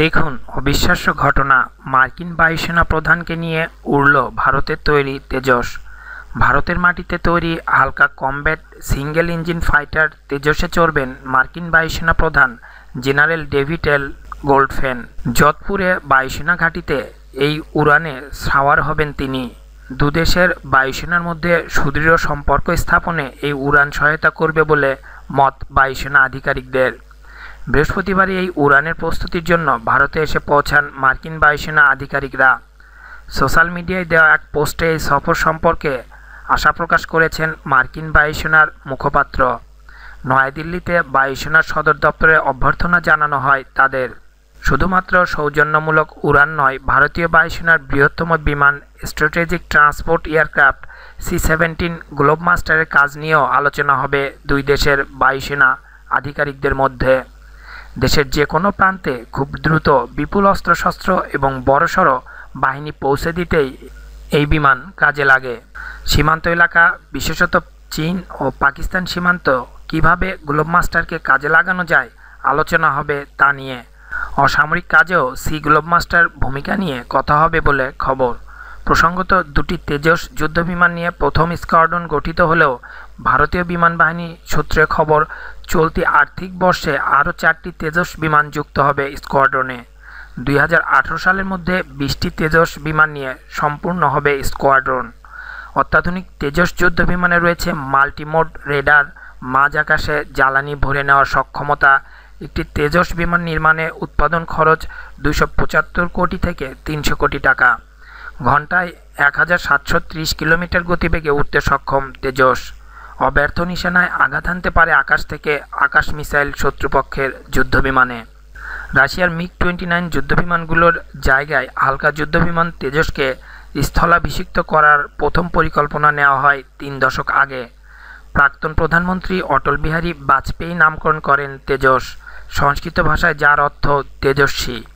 দেখুন অবিশ্বাস্য ঘটনা মার্কিন বায়ুসেনা প্রধানকে নিয়ে উড়ল ভারতের তৈরি তেজস ভারতের মাটিতে তৈরি হালকা কমব্যাট সিঙ্গেল ইঞ্জিন ফাইটার তেজসে চড়বেন মার্কিন বায়ুসেনা প্রধান জেনারেল ডেভিড এল গোল্ডফেন যোধপুরে বায়ুসেনা ঘাঁটিতে এই উড়ানে সাওয়ার হবেন তিনি দুদেশের বায়ুসেনার মধ্যে সুদৃঢ় সম্পর্ক স্থাপনে এই উড়ান সহায়তা করবে বলে মত বায়ুসেনা আধিকারিকদের বৃহস্পতিবারই এই উড়ানের প্রস্তুতির জন্য ভারতে এসে পৌঁছান মার্কিন বায়ুসেনা আধিকারিকরা সোশ্যাল মিডিয়ায় দেওয়া এক পোস্টে এই সফর সম্পর্কে আশা প্রকাশ করেছেন মার্কিন বায়ুসেনার মুখপাত্র নয়াদিল্লিতে বায়ুসেনার সদর দপ্তরে অভ্যর্থনা জানানো হয় তাদের শুধুমাত্র সৌজন্যমূলক উড়ান নয় ভারতীয় বায়ুসেনার বৃহত্তম বিমান strategic transport aircraft C seventeen গ্লোবমাস্টারের কাজ নিয়েও আলোচনা হবে দুই দেশের বায়ুসেনা আধিকারিকদের মধ্যে দেশের যে কোনো প্রান্তে খুব দ্রুত বিপুল অস্ত্রশস্ত্র এবং বড়সড় বাহিনী পৌঁছে দিতেই এই বিমান কাজে লাগে সীমান্ত এলাকা বিশেষত চীন ও পাকিস্তান সীমান্ত কিভাবে গ্লোব মাস্টারকে কাজে লাগানো যায় আলোচনা হবে তা নিয়ে অসামরিক কাজেও সি গ্লোব মাস্টার ভূমিকা নিয়ে কথা হবে বলে খবর প্রসঙ্গত দুটি তেজস যুদ্ধ বিমান নিয়ে প্রথম স্কোয়াড্রন গঠিত হলেও ভারতীয় বিমান বাহিনী সূত্রে খবর চলতি আর্থিক বর্ষে আরও চারটি তেজস বিমান যুক্ত হবে স্কোয়াড্রনে দুই সালের মধ্যে বিশটি তেজস বিমান নিয়ে সম্পূর্ণ হবে স্কোয়াড্রন অত্যাধুনিক তেজস যুদ্ধ বিমানে রয়েছে মাল্টিমোড রেডার মাঝ আকাশে জ্বালানি ভরে নেওয়ার সক্ষমতা একটি তেজস বিমান নির্মাণে উৎপাদন খরচ দুশো কোটি থেকে তিনশো কোটি টাকা ঘন্টায় এক কিলোমিটার গতিবেগে উঠতে সক্ষম তেজস অব্যর্থ নিশানায় আঘাত হানতে পারে আকাশ থেকে আকাশ মিসাইল শত্রুপক্ষের যুদ্ধবিমানে রাশিয়ার মিগ টোয়েন্টি নাইন যুদ্ধবিমানগুলোর জায়গায় হালকা যুদ্ধবিমান তেজসকে স্থলাভিষিক্ত করার প্রথম পরিকল্পনা নেওয়া হয় তিন দশক আগে প্রাক্তন প্রধানমন্ত্রী অটল বিহারী বাজপেয়ী নামকরণ করেন তেজস সংস্কৃত ভাষায় যার অর্থ তেজস্বী